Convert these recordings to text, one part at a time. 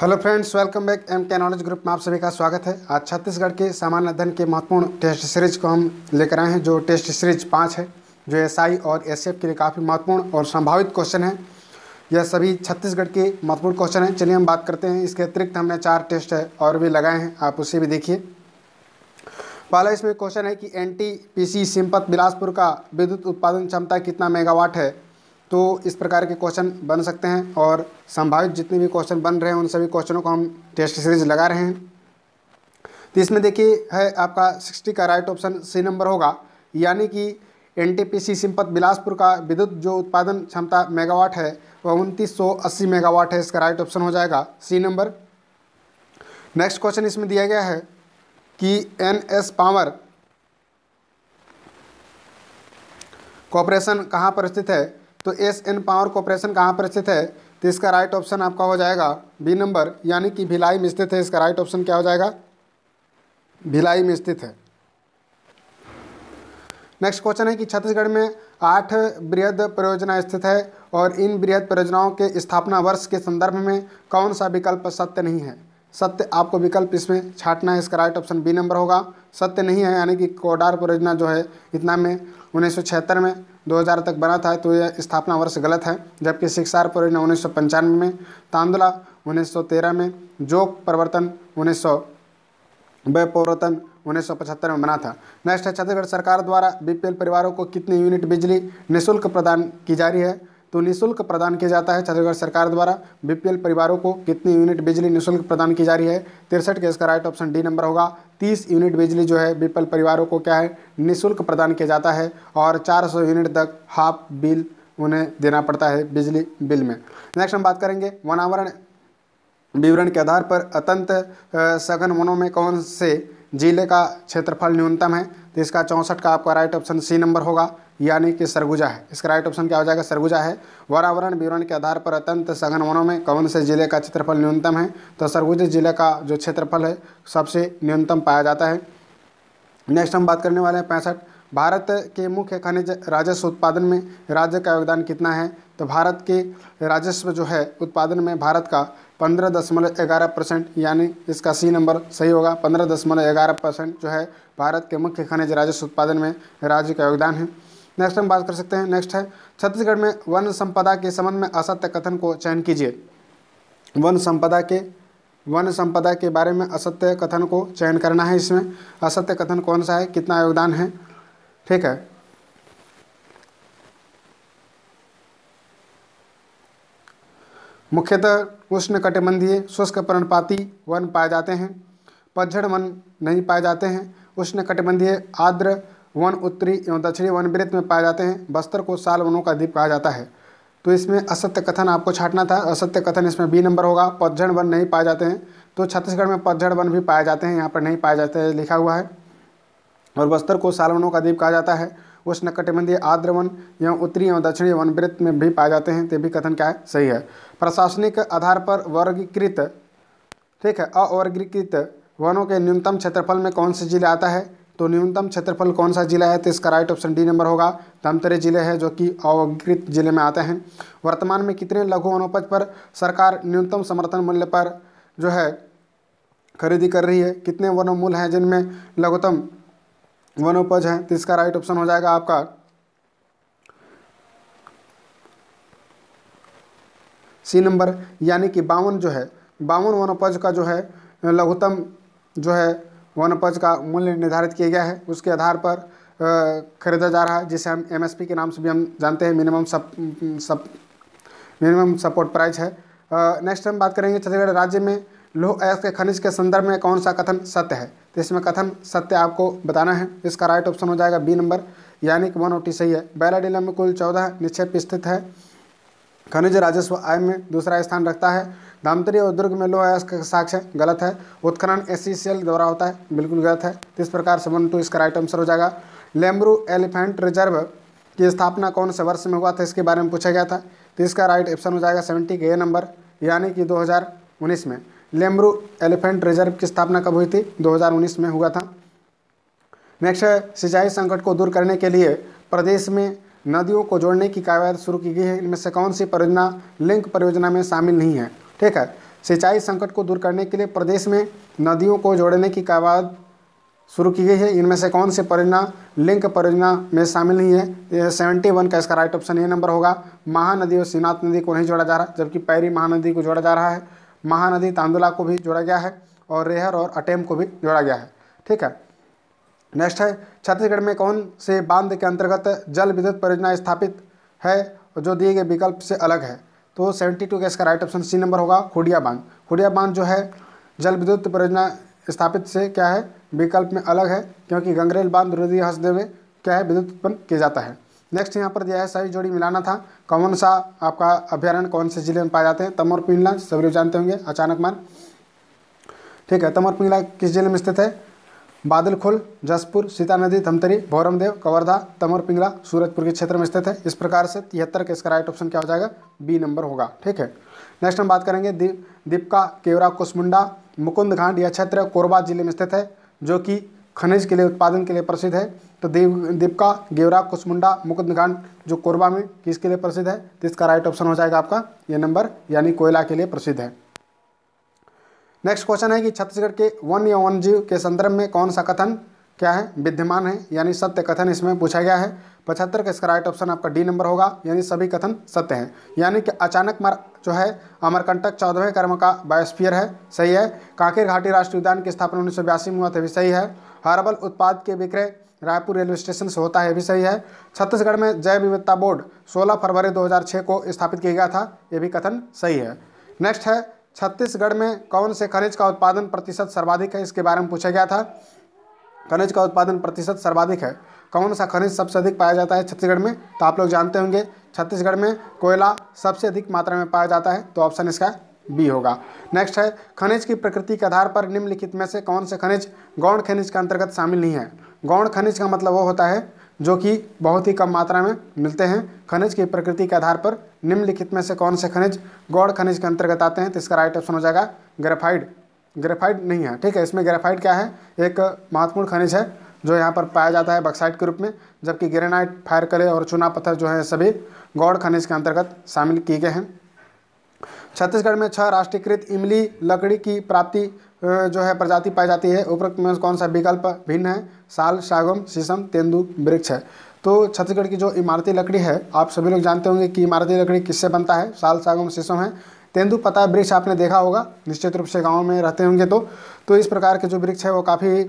hello friends welcome back M K knowledge group में आप सभी का स्वागत है आज छत्तीसगढ़ के सामान्य अध्ययन के महत्वपूर्ण टेस्ट सीरीज को हम लेकर आए हैं जो टेस्ट सीरीज पाँच है जो एसआई और एसएफ के लिए काफ़ी महत्वपूर्ण और संभावित क्वेश्चन है यह सभी छत्तीसगढ़ के महत्वपूर्ण क्वेश्चन हैं चलिए हम बात करते हैं इसके अतिरिक्त हमने चार टेस्ट और भी लगाए हैं आप उसे भी देखिए पहला इसमें क्वेश्चन है कि एन टी सिंपत बिलासपुर का विद्युत उत्पादन क्षमता कितना मेगावाट है तो इस प्रकार के क्वेश्चन बन सकते हैं और संभावित जितने भी क्वेश्चन बन रहे हैं उन सभी क्वेश्चनों को हम टेस्ट सीरीज लगा रहे हैं तो इसमें देखिए है आपका सिक्सटी का राइट ऑप्शन सी नंबर होगा यानी कि N T P C Sipat Bilaspur का विद्युत जो उत्पादन क्षमता मेगावाट है वह उनतीस सौ अस्सी मेगावाट है इसका राइट ऑप्शन हो जाएगा सी नंबर नेक्स्ट क्वेश्चन इसमें दिया गया है कि एन एस पावर कॉपरेशन कहाँ पर स्थित है तो एस एन पावर कॉरपोरेशन कहाँ पर स्थित है तो इसका राइट ऑप्शन आपका हो जाएगा बी नंबर यानी कि भिलाई में स्थित है इसका राइट ऑप्शन क्या हो जाएगा भिलाई में स्थित है नेक्स्ट क्वेश्चन है कि छत्तीसगढ़ में आठ बृहद परियोजना स्थित है और इन बृहद परियोजनाओं के स्थापना वर्ष के संदर्भ में कौन सा विकल्प सत्य नहीं है सत्य आपको विकल्प इसमें छाटना है इसका राइट ऑप्शन बी नंबर होगा सत्य नहीं है यानी कि कोडार परियोजना जो है इतना में उन्नीस में 2000 तक बना था तो यह स्थापना वर्ष गलत है जबकि शिक्षार परियोजना उन्नीस में तांदुला 1913 में जोग परिवर्तन उन्नीस व्यपरिवर्तन उन्नीस में बना था नेक्स्ट है छत्तीसगढ़ सरकार द्वारा बीपीएल परिवारों को कितनी यूनिट बिजली निःशुल्क प्रदान की जा रही है तो निःशुल्क प्रदान किया जाता है छत्तीसगढ़ सरकार द्वारा बीपीएल परिवारों को कितनी यूनिट बिजली निःशुल्क प्रदान की जा रही है तिरसठ के इसका राइट ऑप्शन डी नंबर होगा तीस यूनिट बिजली जो है बीपीएल परिवारों को क्या है निःशुल्क प्रदान किया जाता है और 400 यूनिट तक हाफ बिल उन्हें देना पड़ता है बिजली बिल में नेक्स्ट हम बात करेंगे वनावरण विवरण के आधार पर अतंत सघन वनों में कौन से जिले का क्षेत्रफल न्यूनतम है तो इसका चौंसठ का आपका राइट ऑप्शन सी नंबर होगा यानी कि सरगुजा है इसका राइट ऑप्शन क्या हो जाएगा सरगुजा है वरावरण विवरण के आधार पर अत्यंत सघन वनों में कौन से जिले का क्षेत्रफल न्यूनतम है तो सरगुजा जिले का जो क्षेत्रफल है सबसे न्यूनतम पाया जाता है नेक्स्ट हम बात करने वाले हैं पैंसठ भारत के मुख्य खनिज राजस्व उत्पादन में राज्य का योगदान कितना है तो भारत के राजस्व जो है उत्पादन में भारत का पंद्रह दशमलव ग्यारह परसेंट यानी इसका सी नंबर सही होगा पंद्रह दशमलव ग्यारह परसेंट जो है भारत के मुख्य खनिज राजस्व उत्पादन में राज्य का योगदान है नेक्स्ट हम बात कर सकते हैं नेक्स्ट है छत्तीसगढ़ में वन संपदा के संबंध में असत्य कथन को चयन कीजिए वन संपदा के वन संपदा के बारे में असत्य कथन को चयन करना है इसमें असत्य कथन कौन सा है कितना योगदान है ठीक है मुख्यतः उष्ण कटिबंधीय शुष्क पर्णपाती वन पाए जाते हैं पतझड़ वन नहीं पाए जाते हैं उष्ण कटिबंधीय आर्द्र वन उत्तरी एवं दक्षिणी वन वृत्त में पाए जाते हैं बस्तर को साल वनों का द्वीप कहा जाता है तो इसमें असत्य कथन आपको छाटना था असत्य कथन इसमें बी नंबर होगा पतझड़ वन नहीं पाए जाते हैं तो छत्तीसगढ़ में पतझड़ वन भी पाए जाते हैं यहाँ पर नहीं पाए जाते हैं लिखा हुआ है और बस्तर को सालवनों का द्वीप कहा जाता है उष्णकटिबंधीय आर्द्र वन एवं उत्तरी एवं दक्षिणी वन वृत्त में भी पाए जाते हैं तो भी कथन क्या है सही है प्रशासनिक आधार पर वर्गीकृत ठीक है अवर्गीकृत वनों के न्यूनतम क्षेत्रफल में कौन से जिले आता है तो न्यूनतम क्षेत्रफल कौन सा जिला है तो इसका राइट ऑप्शन डी नंबर होगा धमतरी जिले है जो कि अवकृत जिले में आते हैं वर्तमान में कितने लघु वनोपज पर सरकार न्यूनतम समर्थन मूल्य पर जो है खरीदी कर रही है कितने वनोमूल हैं जिनमें लघुतम वनोपज हैं तो इसका राइट ऑप्शन हो जाएगा आपका सी नंबर यानी कि बावन जो है बावन वनोपज का जो है लघुतम जो है वनोपज का मूल्य निर्धारित किया गया है उसके आधार पर खरीदा जा रहा है जिसे हम एमएसपी के नाम से भी हम जानते हैं मिनिमम सप सप मिनिमम सपोर्ट प्राइस है नेक्स्ट हम बात करेंगे छत्तीसगढ़ राज्य में लोह अयस्क के खनिज के संदर्भ में कौन सा कथन सत्य है तो इसमें कथन सत्य आपको बताना है इसका राइट ऑप्शन हो जाएगा बी नंबर यानी कि वन ओ सही है बैला डीला में कुल चौदह निक्षेप स्थित है खनिज राजस्व आय में दूसरा स्थान रखता है धामतरी और दुर्ग में लो आयास का साक्ष्य गलत है उत्खनन एस सी द्वारा होता है बिल्कुल गलत है इस प्रकार सेवन टू इसका राइट आंसर हो जाएगा लेम्ब्रू एलिफेंट रिजर्व की स्थापना कौन से वर्ष में हुआ था इसके बारे में पूछा गया था तो इसका राइट ऑप्शन हो जाएगा सेवेंटी के ए नंबर यानी कि उन्नीस में लेम्ब्रू एलिफेंट रिजर्व की स्थापना कब हुई थी उन्नीस में हुआ था नेक्स्ट है सिंचाई संकट को दूर करने के लिए प्रदेश में नदियों को जोड़ने की कार्यवाही शुरू की गई है इनमें से कौन सी परियोजना लिंक परियोजना में शामिल नहीं है ठीक है सिंचाई संकट को दूर करने के लिए प्रदेश में नदियों को जोड़ने की कावाद शुरू की गई है इनमें से कौन से परियोजना लिंक परियोजना में शामिल नहीं है सेवेंटी वन का इसका राइट ऑप्शन ए नंबर होगा महानदी और सीनाथ नदी को नहीं जोड़ा जा रहा जबकि पैरी महानदी को जोड़ा जा रहा है महानदी तांदुला को भी जोड़ा गया है और रेहर और अटेम को भी जोड़ा गया है ठीक है नेक्स्ट है छत्तीसगढ़ में कौन से बांध के अंतर्गत जल विद्युत परियोजना स्थापित है जो दिए गए विकल्प से अलग है तो 72 का इसका राइट ऑप्शन सी नंबर होगा खुडिया बांध खुडिया बांध जो है जल विद्युत परियोजना स्थापित से क्या है विकल्प में अलग है क्योंकि गंगरेल बांध रुदी हंसदे में क्या है विद्युत उत्पन्न किया जाता है नेक्स्ट यहाँ पर दिया है सही जोड़ी मिलाना था कौन सा आपका अभ्यारण्य कौन से जिले में पाए जाते हैं तमोर पिंगला सभी लोग जानते होंगे अचानक मान ठीक है तमोर पिंगला किस जिले में स्थित है बादलखोल जसपुर सीता नदी धमतरी भौरमदेव कवर्धा तमर पिंगला सूरजपुर के क्षेत्र में स्थित है इस प्रकार से तिहत्तर के इसका राइट ऑप्शन क्या हो जाएगा बी नंबर होगा ठीक है नेक्स्ट हम बात करेंगे दीप दीपका केवरा कुसमुंडा मुकुंद घाट यह क्षेत्र कोरबा जिले में स्थित है जो कि खनिज के लिए उत्पादन के लिए प्रसिद्ध है तो दीप दीपका गेवरा कुसमुंडा मुकुंद घाट जो कोरबा में किसके लिए प्रसिद्ध है तो इसका राइट ऑप्शन हो जाएगा आपका ये नंबर यानी कोयला के लिए प्रसिद्ध है नेक्स्ट क्वेश्चन है कि छत्तीसगढ़ के वन या वन जीव के संदर्भ में कौन सा कथन क्या है विद्यमान है यानी सत्य कथन इसमें पूछा गया है पचहत्तर का इसका राइट ऑप्शन आपका डी नंबर होगा यानी सभी कथन सत्य हैं यानी कि अचानक मर जो है अमरकंटक चौदहवें कर्म का बायोस्फीयर है सही है कांकेर घाटी राष्ट्रीय उद्यान की स्थापना उन्नीस सौ में हुआ था भी सही है हर्बल उत्पाद के विक्रय रायपुर रेलवे स्टेशन से होता है भी सही है छत्तीसगढ़ में जैव विविधता बोर्ड सोलह फरवरी दो को स्थापित किया गया था ये भी कथन सही है नेक्स्ट है छत्तीसगढ़ में कौन से खनिज का उत्पादन प्रतिशत सर्वाधिक है इसके बारे में पूछा गया था खनिज का उत्पादन प्रतिशत सर्वाधिक है कौन सा खनिज सबसे अधिक पाया जाता है छत्तीसगढ़ में तो आप लोग जानते होंगे छत्तीसगढ़ में कोयला सबसे अधिक मात्रा में पाया जाता है तो ऑप्शन इसका बी होगा नेक्स्ट है खनिज की प्रकृति के आधार पर निम्नलिखित में से कौन से खनिज गौण खनिज के अंतर्गत शामिल नहीं है गौण खनिज का मतलब वो होता है जो कि बहुत ही कम मात्रा में मिलते हैं खनिज की प्रकृति के आधार पर निम्नलिखित में से कौन से खनिज गौड़ खनिज के अंतर्गत आते हैं तो इसका राइट ऑप्शन हो जाएगा ग्रेफाइड ग्रेफाइड नहीं है ठीक है इसमें ग्रेफाइड क्या है एक महत्वपूर्ण खनिज है जो यहाँ पर पाया जाता है बक्साइड के रूप में जबकि ग्रेनाइट फायर कले और चूना पत्थर जो है सभी गौड़ खनिज के अंतर्गत शामिल किए गए हैं छत्तीसगढ़ में छह राष्ट्रीयकृत इमली लकड़ी की प्राप्ति जो है प्रजाति पाई जाती है उपरोक्त में कौन सा विकल्प भिन्न है साल सागम शीशम तेंदु वृक्ष है तो छत्तीसगढ़ की जो इमारती लकड़ी है आप सभी लोग जानते होंगे कि इमारती लकड़ी किससे बनता है साल सागम शीशम है तेंदु पता वृक्ष आपने देखा होगा निश्चित रूप से गाँव में रहते होंगे तो तो इस प्रकार के जो वृक्ष है वो काफ़ी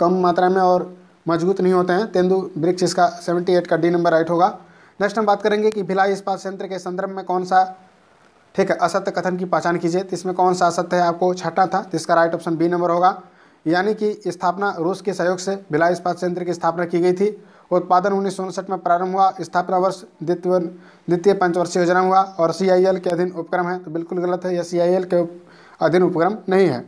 कम मात्रा में और मजबूत नहीं होते हैं तेंदु वृक्ष इसका सेवेंटी का डी नंबर राइट होगा नेक्स्ट हम बात करेंगे कि भिलाई इस्पात संयंत्र के संदर्भ में कौन सा ठीक है असत्य कथन की पहचान कीजिए तो इसमें कौन सा असत्य है आपको छठा था तो इसका राइट ऑप्शन बी नंबर होगा यानी कि स्थापना रूस के सहयोग से भिलाई इस्पात संयंत्र की स्थापना की गई थी उत्पादन उन्नीस में प्रारंभ हुआ स्थापना वर्ष द्वितीय द्वितीय पंचवर्षीय योजना हुआ और सी के अधीन उपक्रम है तो बिल्कुल गलत है यह सी के अधीन उपक्रम नहीं है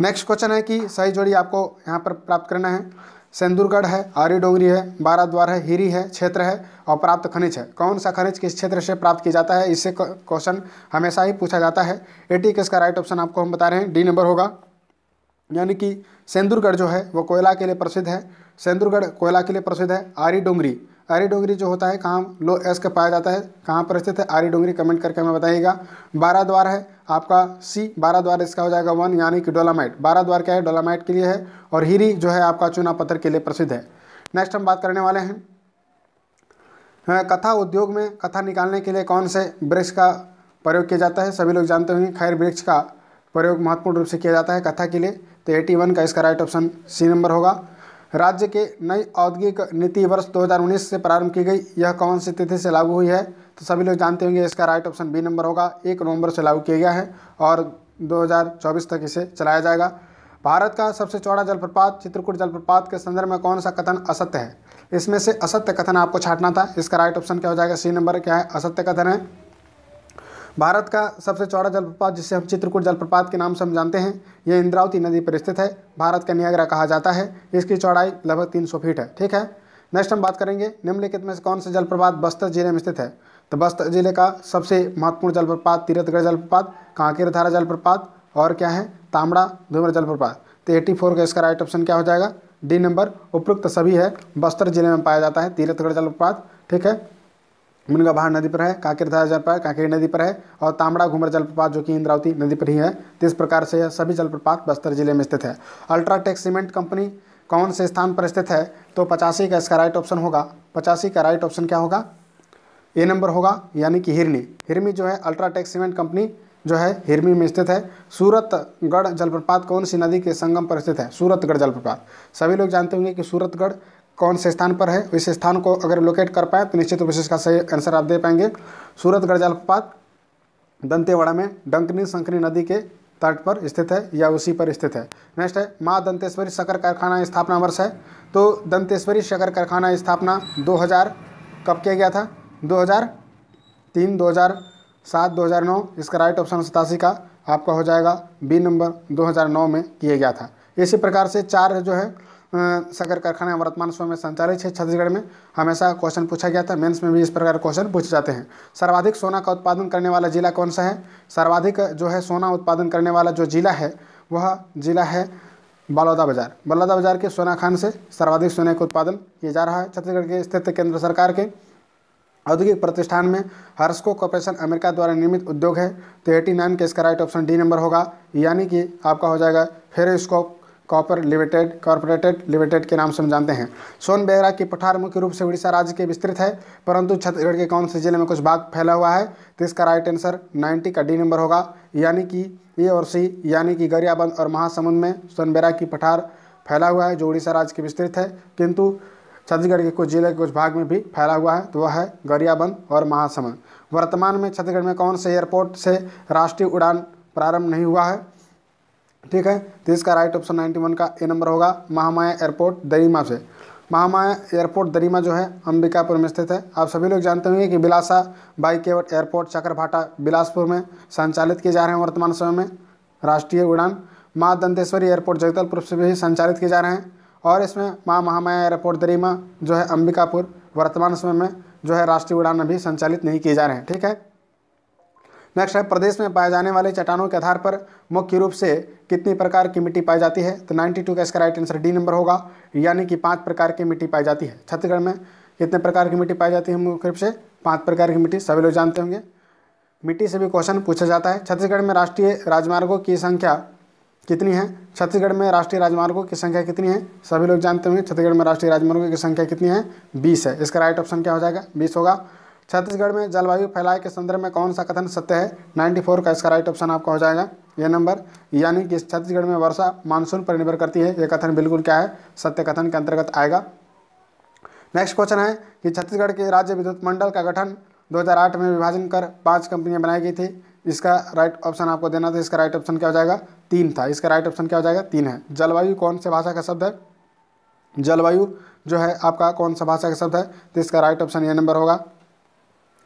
नेक्स्ट क्वेश्चन है कि सही जोड़ी आपको यहाँ पर प्राप्त करना है सेंदुरगढ़ है आरी डोंगरी है बारा द्वार है हीरी है क्षेत्र है और प्राप्त खनिज है कौन सा खनिज किस क्षेत्र से प्राप्त किया जाता है इससे क्वेश्चन हमेशा ही पूछा जाता है एटी किसका राइट ऑप्शन आपको हम बता रहे हैं डी नंबर होगा यानी कि सेंदुरगढ़ जो है वो कोयला के लिए प्रसिद्ध है सेंदुरगढ़ कोयला के लिए प्रसिद्ध है आरी डोंगरी आरी डोंगरी जो होता है कहाँ लो एस का पाया जाता है कहाँ पर स्थित है आरी डोंगरी कमेंट करके हमें बताइएगा बारह द्वार है आपका सी बारह द्वार इसका हो जाएगा वन यानी कि डोलामाइट बारह द्वार क्या है डोलामाइट के लिए है और हीरी जो है आपका चूना पत्थर के लिए प्रसिद्ध है नेक्स्ट हम बात करने वाले हैं हाँ, कथा उद्योग में कथा निकालने के लिए कौन से वृक्ष का प्रयोग किया जाता है सभी लोग जानते होंगे खैर वृक्ष का प्रयोग महत्वपूर्ण रूप से किया जाता है कथा के लिए तो एटी वन का इसका राइट ऑप्शन सी नंबर होगा राज्य के नई औद्योगिक नीति वर्ष 2019 से प्रारंभ की गई यह कौन सी तिथि से लागू हुई है तो सभी लोग जानते होंगे इसका राइट ऑप्शन बी नंबर होगा एक नवंबर से लागू किया गया है और 2024 तक इसे चलाया जाएगा भारत का सबसे चौड़ा जलप्रपात चित्रकूट जलप्रपात के संदर्भ में कौन सा कथन असत्य है इसमें से असत्य कथन आपको छाटना था इसका राइट ऑप्शन क्या हो जाएगा सी नंबर क्या है असत्य कथन है भारत का सबसे चौड़ा जलप्रपात जिसे हम चित्रकूट जलप्रपात के नाम से हम जानते हैं यह इंद्रावती नदी पर स्थित है भारत का नियाग्रा कहा जाता है इसकी चौड़ाई लगभग तीन सौ फीट है ठीक है नेक्स्ट हम बात करेंगे निम्नलिखित में से कौन सा जलप्रपात बस्तर जिले में स्थित है तो बस्तर जिले का सबसे महत्वपूर्ण जलप्रपात तीरथगढ़ जलप्रपात कांकेरधारा जलप्रपात और क्या है तामड़ा धूमर जलप्रपात तो एट्टी फोर का इसका राइट ऑप्शन क्या हो जाएगा डी नंबर उपयुक्त सभी है बस्तर जिले में पाया जाता है तीरथगढ़ जलप्रपात ठीक है मुनगा मुनगाबाहर नदी पर है धारा जलप्रपात कांकेर नदी पर है और तामड़ा घूमर जलप्रपात जो कि इंद्रावती नदी पर ही है तो इस प्रकार से यह सभी जलप्रपात बस्तर जिले में स्थित है अल्ट्राटेक सीमेंट कंपनी कौन से स्थान पर स्थित है तो पचासी का इसका राइट ऑप्शन होगा पचासी का राइट ऑप्शन क्या होगा ए नंबर होगा यानी कि हिरनी हिरमी जो है अल्ट्राटेक सीमेंट कंपनी जो है हिरमी में स्थित है सूरतगढ़ जलप्रपात कौन सी नदी के संगम पर स्थित है सूरतगढ़ जलप्रपात सभी लोग जानते होंगे कि सूरतगढ़ कौन से स्थान पर है इस स्थान को अगर लोकेट कर पाए तो निश्चित रूप से इसका सही आंसर आप दे पाएंगे सूरत सूरतगढ़ जलपात दंतेवाड़ा में डंकनी संकनी नदी के तट पर स्थित है या उसी पर स्थित है नेक्स्ट है माँ दंतेश्वरी शकर कारखाना स्थापना वर्ष है तो दंतेश्वरी शकर कारखाना स्थापना 2000 कब किया गया था 2003 2007 2009 इसका राइट ऑप्शन सतासी का आपका हो जाएगा बी नंबर 2009 में किया गया था इसी प्रकार से चार जो है सगर कारखाना वर्तमान समय में संचालित है छत्तीसगढ़ में हमेशा क्वेश्चन पूछा गया था मेंस में भी इस प्रकार क्वेश्चन पूछे जाते हैं सर्वाधिक सोना का उत्पादन करने वाला जिला कौन सा है सर्वाधिक जो है सोना उत्पादन करने वाला जो जिला है वह जिला है बलौदा बाजार बलौदा बाजार के सोना खान से सर्वाधिक सोने का उत्पादन किया जा रहा है छत्तीसगढ़ के स्थित केंद्र सरकार के औद्योगिक प्रतिष्ठान में हर्स्को कॉपरेशन अमेरिका द्वारा निर्मित उद्योग है तो एटी नाइन के इसका राइट ऑप्शन डी नंबर होगा यानी कि आपका हो जाएगा फेरोस्कोप कॉपर लिमिटेड कॉरपोरेटेड लिमिटेड के नाम से हम जानते हैं सोन बेहरा की पठार मुख्य रूप से उड़ीसा राज्य के विस्तृत है परंतु छत्तीसगढ़ के कौन से जिले में कुछ भाग फैला हुआ है तो इसका राइट आंसर नाइन्टी का डी नंबर होगा यानी कि ए और सी यानी कि गरियाबंद और महासमुंद में सोनबेरा की पठार फैला हुआ है जो उड़ीसा राज्य के विस्तृत है किंतु छत्तीसगढ़ के कुछ जिले के कुछ भाग में भी फैला हुआ है तो वह है गरियाबंद और महासमुंद वर्तमान में छत्तीसगढ़ में कौन से एयरपोर्ट से राष्ट्रीय उड़ान प्रारंभ नहीं हुआ है ठीक है तो इसका राइट ऑप्शन नाइन्टी वन का ए नंबर होगा महामाया एयरपोर्ट दरीमा से महामाया एयरपोर्ट दरीमा जो है अंबिकापुर में स्थित है आप सभी लोग जानते होंगे कि बिलासा बाई केवट एयरपोर्ट चक्रभाटा बिलासपुर में संचालित किए जा रहे हैं वर्तमान समय में राष्ट्रीय उड़ान माँ दंतेश्वरी एयरपोर्ट जगदलपुर से भी संचालित किए जा रहे हैं और इसमें माँ महामाया एयरपोर्ट दरीमा जो है अंबिकापुर वर्तमान समय में जो है राष्ट्रीय उड़ान अभी संचालित नहीं किए जा रहे हैं ठीक है नेक्स्ट है प्रदेश में पाए जाने वाले चट्टानों के आधार पर मुख्य रूप से कितनी प्रकार की मिट्टी पाई जाती है तो 92 का इसका राइट आंसर डी नंबर होगा यानी कि पाँच प्रकार की मिट्टी पाई जाती है छत्तीसगढ़ में कितने प्रकार की मिट्टी पाई जाती है मुख्य रूप से पाँच प्रकार की मिट्टी सभी लोग जानते होंगे मिट्टी से भी क्वेश्चन पूछा जाता है छत्तीसगढ़ में राष्ट्रीय राजमार्गों की संख्या कितनी है छत्तीसगढ़ में राष्ट्रीय राजमार्गों की संख्या कितनी है सभी लोग जानते होंगे छत्तीसगढ़ में राष्ट्रीय राजमार्गों की संख्या कितनी है बीस है इसका राइट ऑप्शन क्या हो जाएगा बीस होगा छत्तीसगढ़ में जलवायु फैलाए के संदर्भ में कौन सा कथन सत्य है 94 का इसका राइट ऑप्शन आपका हो जाएगा ये नंबर यानी कि छत्तीसगढ़ में वर्षा मानसून पर निर्भर करती है ये कथन बिल्कुल क्या है सत्य कथन के अंतर्गत आएगा नेक्स्ट क्वेश्चन है कि छत्तीसगढ़ के राज्य विद्युत मंडल का गठन दो में विभाजन कर पाँच कंपनियाँ बनाई गई थी इसका राइट ऑप्शन आपको देना था इसका राइट ऑप्शन क्या हो जाएगा तीन था इसका राइट ऑप्शन क्या हो जाएगा तीन है जलवायु कौन से भाषा का शब्द है जलवायु जो है आपका कौन सा भाषा का शब्द है तो इसका राइट ऑप्शन ये नंबर होगा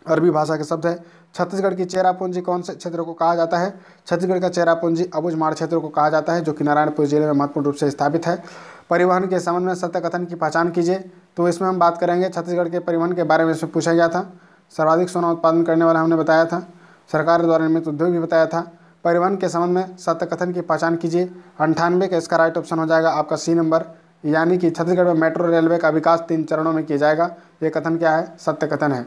अरबी भाषा के शब्द है छत्तीसगढ़ की चेरापूंजी कौन से क्षेत्र को कहा जाता है छत्तीसगढ़ का चेरापूंजी अबुझमाड़ क्षेत्र को कहा जाता है जो कि नारायणपुर जिले में महत्वपूर्ण रूप से स्थापित है परिवहन के संबंध में सत्य कथन की पहचान कीजिए तो इसमें हम बात करेंगे छत्तीसगढ़ के परिवहन के बारे में इसमें पूछा गया था सर्वाधिक सोना उत्पादन करने वाला हमने बताया था सरकार द्वारा निर्मित उद्योग भी बताया था परिवहन के संबंध में सत्य कथन की पहचान कीजिए अंठानवे का इसका राइट ऑप्शन हो जाएगा आपका सी नंबर यानी कि छत्तीसगढ़ में मेट्रो रेलवे का विकास तीन चरणों में किया जाएगा ये कथन क्या है सत्य कथन है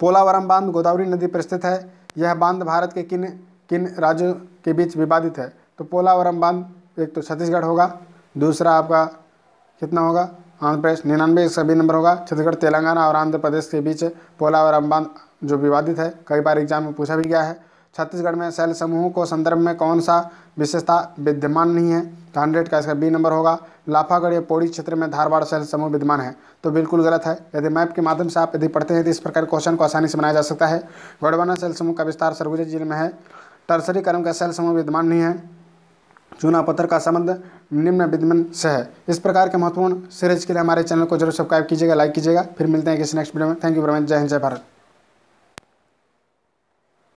पोलावरम बांध गोदावरी नदी पर स्थित है यह बांध भारत के किन किन राज्यों के बीच विवादित है तो पोलावरम बांध एक तो छत्तीसगढ़ होगा दूसरा आपका कितना होगा आंध्र प्रदेश निन्यानवे एक सभी नंबर होगा छत्तीसगढ़ तेलंगाना और आंध्र प्रदेश के बीच पोलावरम बांध जो विवादित है कई बार एग्जाम में पूछा भी गया है छत्तीसगढ़ में शैल समूहों को संदर्भ में कौन सा विशेषता विद्यमान नहीं है तो हंड्रेड का इसका बी नंबर होगा लाफागढ़ या पौड़ी क्षेत्र में धारवाड़ शहर समूह विद्यमान है तो बिल्कुल गलत है यदि मैप के माध्यम से आप यदि पढ़ते हैं तो इस प्रकार क्वेश्चन को आसानी से बनाया जा सकता है गढ़वाना शहर समूह का विस्तार सरगुजा जिले में है टर्सरी कर्म का शहर समूह विद्यमान नहीं है चूना पत्थर का संबंध निम्न विद्यमान से है इस प्रकार के महत्वपूर्ण सीरीज के लिए हमारे चैनल को जरूर सब्सक्राइब कीजिएगा लाइक कीजिएगा फिर मिलते हैं किसी नेक्स्ट वीडियो में थैंक यू वेरी मच जय हिंद जय भारत